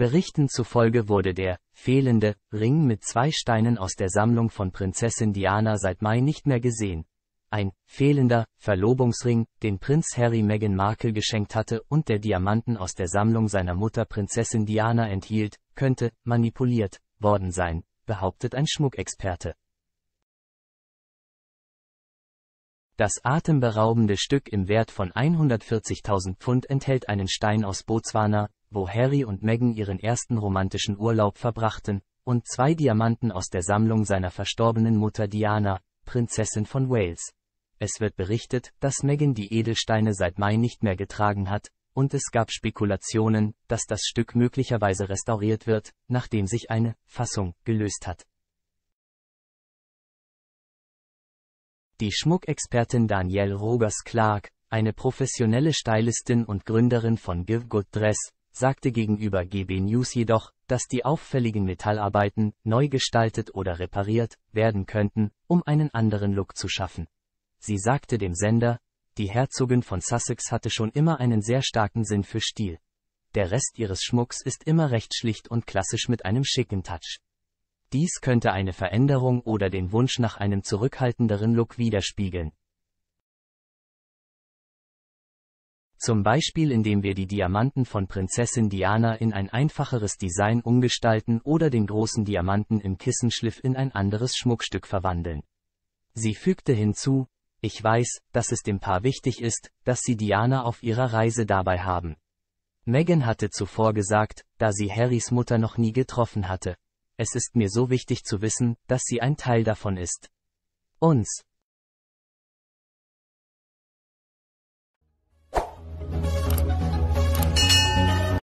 Berichten zufolge wurde der fehlende Ring mit zwei Steinen aus der Sammlung von Prinzessin Diana seit Mai nicht mehr gesehen. Ein fehlender Verlobungsring, den Prinz Harry Meghan Markle geschenkt hatte und der Diamanten aus der Sammlung seiner Mutter Prinzessin Diana enthielt, könnte manipuliert worden sein, behauptet ein Schmuckexperte. Das atemberaubende Stück im Wert von 140.000 Pfund enthält einen Stein aus Botswana, wo Harry und Meghan ihren ersten romantischen Urlaub verbrachten, und zwei Diamanten aus der Sammlung seiner verstorbenen Mutter Diana, Prinzessin von Wales. Es wird berichtet, dass Meghan die Edelsteine seit Mai nicht mehr getragen hat, und es gab Spekulationen, dass das Stück möglicherweise restauriert wird, nachdem sich eine Fassung gelöst hat. Die Schmuckexpertin Danielle Rogers Clark, eine professionelle Stylistin und Gründerin von Give Good Dress, sagte gegenüber GB News jedoch, dass die auffälligen Metallarbeiten neu gestaltet oder repariert werden könnten, um einen anderen Look zu schaffen. Sie sagte dem Sender, die Herzogin von Sussex hatte schon immer einen sehr starken Sinn für Stil. Der Rest ihres Schmucks ist immer recht schlicht und klassisch mit einem schicken Touch. Dies könnte eine Veränderung oder den Wunsch nach einem zurückhaltenderen Look widerspiegeln, Zum Beispiel indem wir die Diamanten von Prinzessin Diana in ein einfacheres Design umgestalten oder den großen Diamanten im Kissenschliff in ein anderes Schmuckstück verwandeln. Sie fügte hinzu, ich weiß, dass es dem Paar wichtig ist, dass sie Diana auf ihrer Reise dabei haben. Megan hatte zuvor gesagt, da sie Harrys Mutter noch nie getroffen hatte. Es ist mir so wichtig zu wissen, dass sie ein Teil davon ist. Uns.